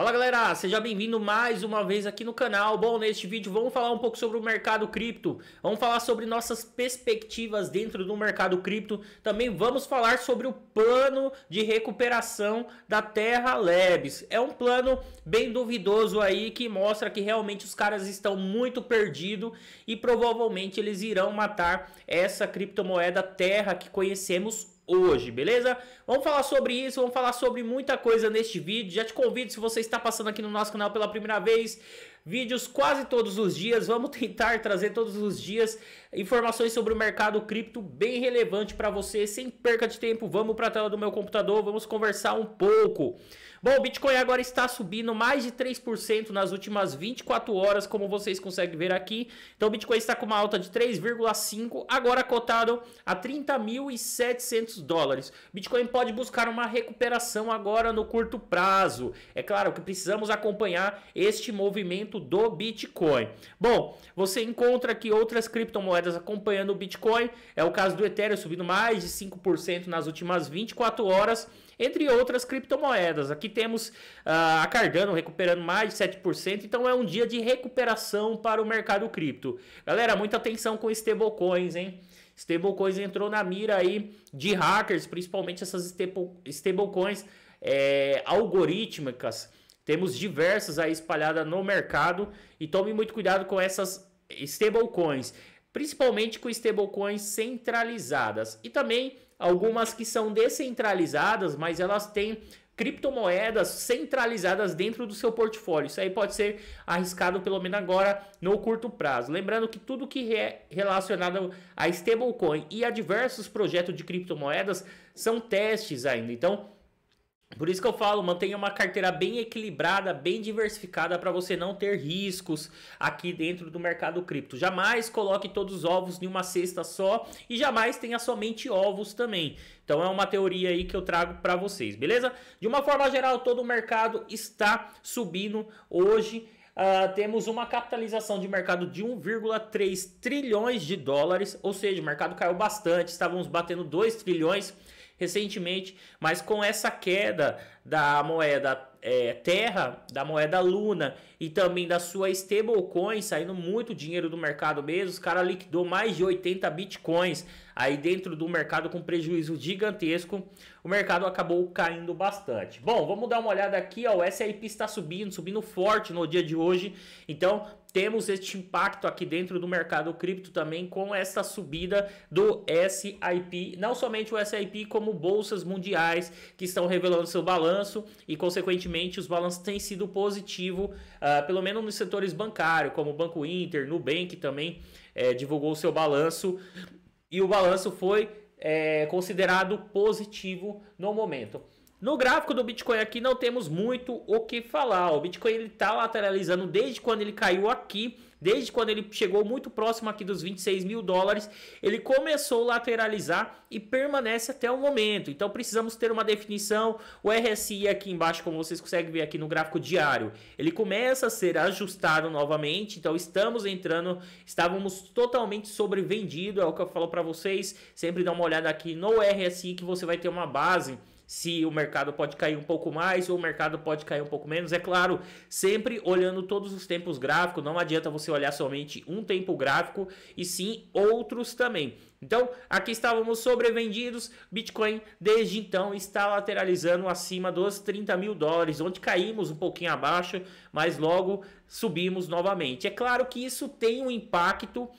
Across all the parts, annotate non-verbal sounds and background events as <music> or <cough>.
Fala galera, seja bem-vindo mais uma vez aqui no canal. Bom, neste vídeo vamos falar um pouco sobre o mercado cripto, vamos falar sobre nossas perspectivas dentro do mercado cripto, também vamos falar sobre o plano de recuperação da Terra Labs. É um plano bem duvidoso aí que mostra que realmente os caras estão muito perdidos e provavelmente eles irão matar essa criptomoeda Terra que conhecemos hoje, beleza? Vamos falar sobre isso, vamos falar sobre muita coisa neste vídeo. Já te convido, se você está passando aqui no nosso canal pela primeira vez, Vídeos quase todos os dias, vamos <laughs> tentar trazer todos os dias informações sobre o mercado cripto bem relevante para você, sem perca de tempo. Vamos para a tela do meu computador, vamos conversar um pouco. Bom, o Bitcoin agora está subindo mais de 3% nas últimas 24 horas, como vocês conseguem ver aqui. Então o Bitcoin está com uma alta de 3,5, agora cotado a 30.700 dólares. Bitcoin pode buscar uma recuperação agora no curto prazo. É claro que precisamos acompanhar este movimento do Bitcoin. Bom, você encontra aqui outras criptomoedas acompanhando o Bitcoin, é o caso do Ethereum subindo mais de 5% nas últimas 24 horas, entre outras criptomoedas. Aqui temos uh, a Cardano recuperando mais de 7%, então é um dia de recuperação para o mercado cripto. Galera, muita atenção com stablecoins, hein? Stablecoins entrou na mira aí de hackers, principalmente essas stablecoins é, algorítmicas temos diversas aí espalhadas no mercado e tome muito cuidado com essas stablecoins, principalmente com stablecoins centralizadas e também algumas que são descentralizadas, mas elas têm criptomoedas centralizadas dentro do seu portfólio. Isso aí pode ser arriscado, pelo menos agora, no curto prazo. Lembrando que tudo que é relacionado a stablecoin e a diversos projetos de criptomoedas são testes ainda. Então, por isso que eu falo, mantenha uma carteira bem equilibrada, bem diversificada para você não ter riscos aqui dentro do mercado cripto. Jamais coloque todos os ovos em uma cesta só e jamais tenha somente ovos também. Então é uma teoria aí que eu trago para vocês, beleza? De uma forma geral, todo o mercado está subindo hoje. Uh, temos uma capitalização de mercado de 1,3 trilhões de dólares, ou seja, o mercado caiu bastante, estávamos batendo 2 trilhões recentemente, mas com essa queda da moeda é, Terra, da moeda Luna e também da sua stablecoin saindo muito dinheiro do mercado mesmo, os caras liquidou mais de 80 bitcoins aí dentro do mercado com prejuízo gigantesco, o mercado acabou caindo bastante. Bom, vamos dar uma olhada aqui, ó, o S&P está subindo, subindo forte no dia de hoje, então temos este impacto aqui dentro do mercado cripto também com essa subida do SIP, não somente o SIP, como bolsas mundiais que estão revelando seu balanço e, consequentemente, os balanços têm sido positivo, uh, pelo menos nos setores bancários, como o Banco Inter, Nubank também é, divulgou seu balanço e o balanço foi é, considerado positivo no momento. No gráfico do Bitcoin aqui não temos muito o que falar. O Bitcoin ele está lateralizando desde quando ele caiu aqui, desde quando ele chegou muito próximo aqui dos 26 mil dólares. Ele começou a lateralizar e permanece até o momento. Então precisamos ter uma definição. O RSI aqui embaixo, como vocês conseguem ver aqui no gráfico diário, ele começa a ser ajustado novamente. Então estamos entrando, estávamos totalmente sobrevendido. É o que eu falo para vocês. Sempre dá uma olhada aqui no RSI que você vai ter uma base se o mercado pode cair um pouco mais ou o mercado pode cair um pouco menos. É claro, sempre olhando todos os tempos gráficos, não adianta você olhar somente um tempo gráfico e sim outros também. Então, aqui estávamos sobrevendidos, Bitcoin desde então está lateralizando acima dos 30 mil dólares, onde caímos um pouquinho abaixo, mas logo subimos novamente. É claro que isso tem um impacto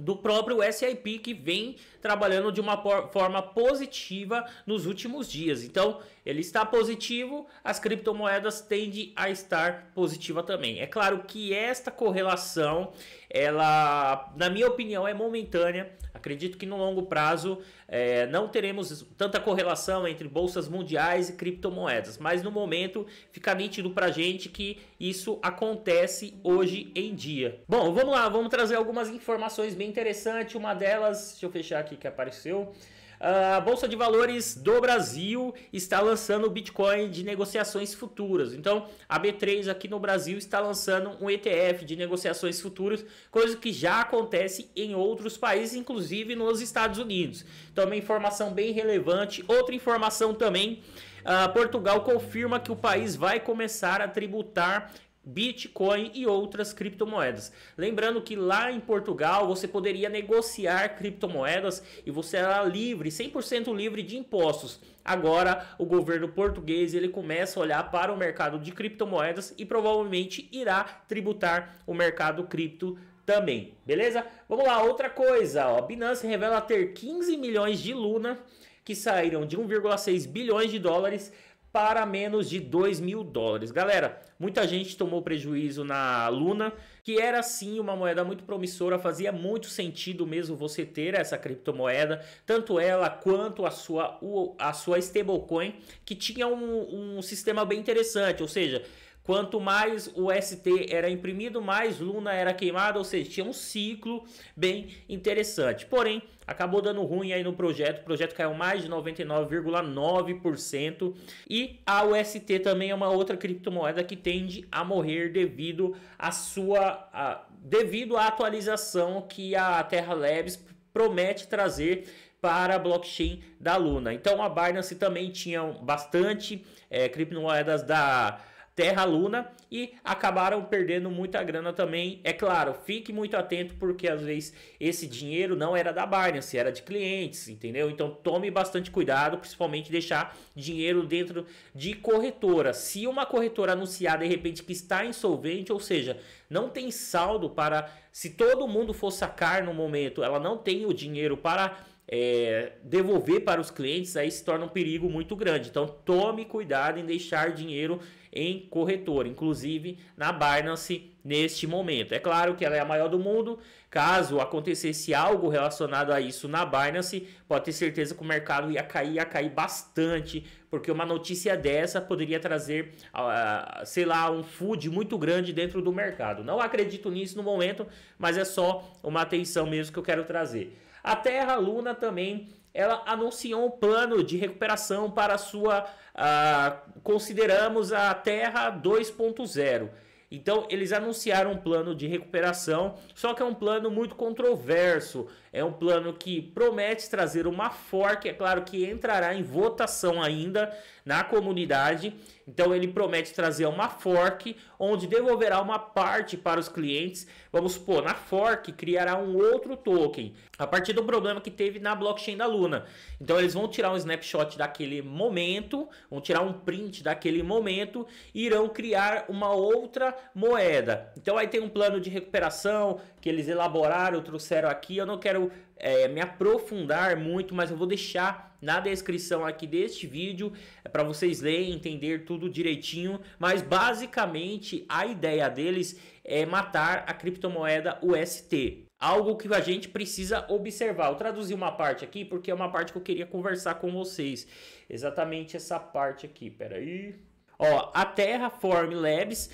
do próprio SIP que vem trabalhando de uma forma positiva nos últimos dias. Então, ele está positivo, as criptomoedas tendem a estar positiva também. É claro que esta correlação, ela, na minha opinião, é momentânea. Acredito que no longo prazo é, não teremos tanta correlação entre bolsas mundiais e criptomoedas, mas no momento fica nítido para gente que isso acontece hoje em dia. Bom, vamos lá, vamos trazer algumas informações bem interessantes. Uma delas, deixa eu fechar aqui que apareceu a Bolsa de Valores do Brasil está lançando o Bitcoin de negociações futuras. Então, a B3 aqui no Brasil está lançando um ETF de negociações futuras, coisa que já acontece em outros países, inclusive nos Estados Unidos. Então, uma informação bem relevante. Outra informação também. Uh, Portugal confirma que o país vai começar a tributar Bitcoin e outras criptomoedas. Lembrando que lá em Portugal você poderia negociar criptomoedas e você era livre, 100% livre de impostos. Agora o governo português ele começa a olhar para o mercado de criptomoedas e provavelmente irá tributar o mercado cripto também, beleza? Vamos lá, outra coisa, ó, Binance revela ter 15 milhões de Luna que saíram de 1,6 bilhões de dólares para menos de 2 mil dólares. Galera, muita gente tomou prejuízo na Luna, que era sim uma moeda muito promissora, fazia muito sentido mesmo você ter essa criptomoeda, tanto ela quanto a sua, a sua stablecoin, que tinha um, um sistema bem interessante, ou seja, Quanto mais o ST era imprimido, mais Luna era queimada, ou seja, tinha um ciclo bem interessante. Porém, acabou dando ruim aí no projeto, o projeto caiu mais de 99,9% e a UST também é uma outra criptomoeda que tende a morrer devido à sua a, devido à atualização que a Terra Labs promete trazer para a blockchain da Luna. Então a Binance também tinha bastante é, criptomoedas da Terra Luna e acabaram perdendo muita grana também. É claro, fique muito atento porque às vezes esse dinheiro não era da Binance, era de clientes, entendeu? Então tome bastante cuidado, principalmente deixar dinheiro dentro de corretora. Se uma corretora anunciar de repente que está insolvente, ou seja, não tem saldo para se todo mundo for sacar no momento, ela não tem o dinheiro para é, devolver para os clientes, aí se torna um perigo muito grande. Então tome cuidado em deixar dinheiro em corretor, inclusive na Binance neste momento. É claro que ela é a maior do mundo. Caso acontecesse algo relacionado a isso na Binance, pode ter certeza que o mercado ia cair, ia cair bastante, porque uma notícia dessa poderia trazer, uh, sei lá, um food muito grande dentro do mercado. Não acredito nisso no momento, mas é só uma atenção mesmo que eu quero trazer. A Terra Luna também ela anunciou um plano de recuperação para sua, ah, consideramos a Terra 2.0. Então, eles anunciaram um plano de recuperação, só que é um plano muito controverso, é um plano que promete trazer uma fork, é claro que entrará em votação ainda na comunidade. Então ele promete trazer uma fork onde devolverá uma parte para os clientes. Vamos supor, na fork criará um outro token a partir do problema que teve na blockchain da Luna. Então eles vão tirar um snapshot daquele momento, vão tirar um print daquele momento e irão criar uma outra moeda. Então aí tem um plano de recuperação, que eles elaboraram, trouxeram aqui. Eu não quero é, me aprofundar muito, mas eu vou deixar na descrição aqui deste vídeo é, para vocês lerem, entender tudo direitinho. Mas basicamente a ideia deles é matar a criptomoeda UST. Algo que a gente precisa observar. Eu traduzi uma parte aqui porque é uma parte que eu queria conversar com vocês. Exatamente essa parte aqui. Peraí. aí. Ó, a Terraform Labs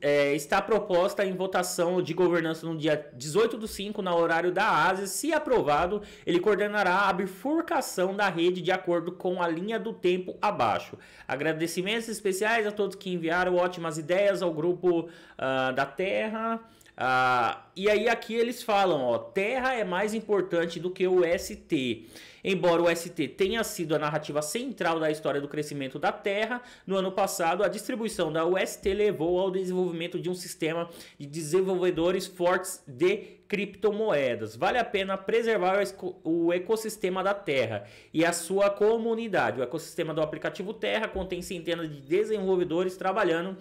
é, está proposta em votação de governança no dia 18 do 5, na horário da Ásia. Se aprovado, ele coordenará a bifurcação da rede de acordo com a linha do tempo abaixo. Agradecimentos especiais a todos que enviaram ótimas ideias ao grupo uh, da Terra. Ah, e aí aqui eles falam, ó, terra é mais importante do que o ST. Embora o ST tenha sido a narrativa central da história do crescimento da Terra, no ano passado a distribuição da UST levou ao desenvolvimento de um sistema de desenvolvedores fortes de criptomoedas. Vale a pena preservar o ecossistema da Terra e a sua comunidade. O ecossistema do aplicativo Terra contém centenas de desenvolvedores trabalhando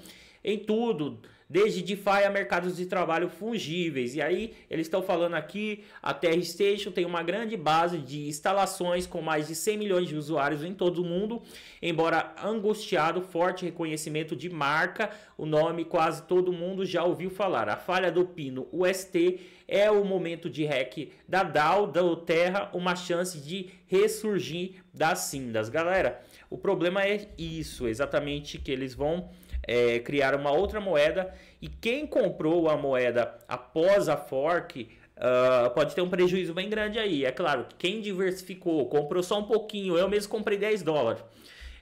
em tudo, desde DeFi a mercados de trabalho fungíveis. E aí eles estão falando aqui, a Terra Station tem uma grande base de instalações com mais de 100 milhões de usuários em todo o mundo, embora angustiado, forte reconhecimento de marca, o nome quase todo mundo já ouviu falar. A falha do pino UST é o momento de hack da DAO, da Terra, uma chance de ressurgir das cindas. Galera, o problema é isso, exatamente que eles vão é, criar uma outra moeda e quem comprou a moeda após a fork Uh, pode ter um prejuízo bem grande aí. É claro, quem diversificou, comprou só um pouquinho, eu mesmo comprei 10 dólares.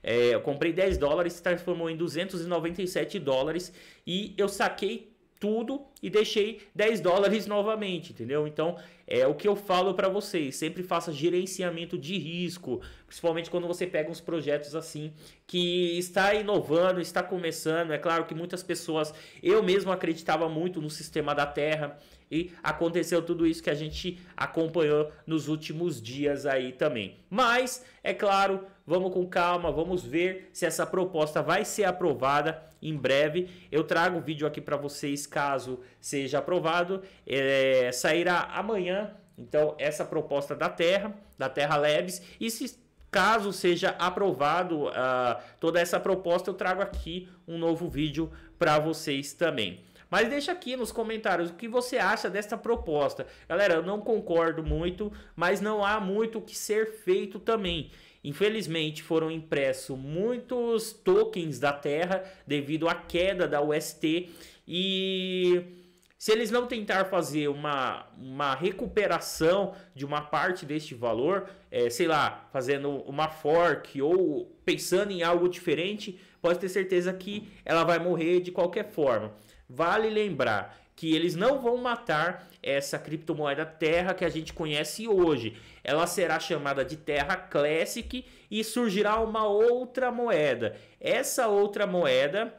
É, eu comprei 10 dólares, se transformou em 297 dólares e eu saquei tudo e deixei 10 dólares novamente, entendeu? Então, é o que eu falo para vocês, sempre faça gerenciamento de risco, principalmente quando você pega uns projetos assim que está inovando, está começando. É claro que muitas pessoas, eu mesmo acreditava muito no sistema da Terra, e aconteceu tudo isso que a gente acompanhou nos últimos dias aí também. Mas, é claro, vamos com calma, vamos ver se essa proposta vai ser aprovada em breve. Eu trago o vídeo aqui para vocês caso seja aprovado. É, sairá amanhã, então, essa proposta da Terra, da Terra Labs. E se caso seja aprovado uh, toda essa proposta, eu trago aqui um novo vídeo para vocês também. Mas deixa aqui nos comentários o que você acha desta proposta. Galera, eu não concordo muito, mas não há muito o que ser feito também. Infelizmente foram impressos muitos tokens da Terra devido à queda da UST e se eles não tentar fazer uma, uma recuperação de uma parte deste valor, é, sei lá, fazendo uma fork ou pensando em algo diferente, pode ter certeza que ela vai morrer de qualquer forma. Vale lembrar que eles não vão matar essa criptomoeda Terra que a gente conhece hoje. Ela será chamada de Terra Classic e surgirá uma outra moeda. Essa outra moeda.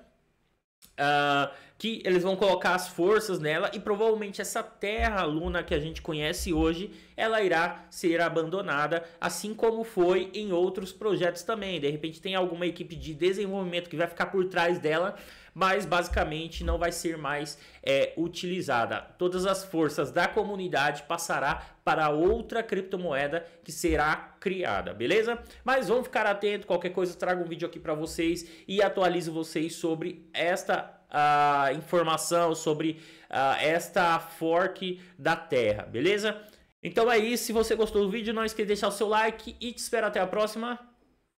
Uh, que eles vão colocar as forças nela e provavelmente essa terra luna que a gente conhece hoje, ela irá ser abandonada, assim como foi em outros projetos também. De repente tem alguma equipe de desenvolvimento que vai ficar por trás dela mas basicamente não vai ser mais é, utilizada. Todas as forças da comunidade passará para outra criptomoeda que será criada, beleza? Mas vamos ficar atento, qualquer coisa trago um vídeo aqui para vocês e atualizo vocês sobre esta a informação sobre esta fork da Terra, beleza? Então é isso, se você gostou do vídeo, não esqueça de deixar o seu like e te espero até a próxima.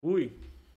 Fui!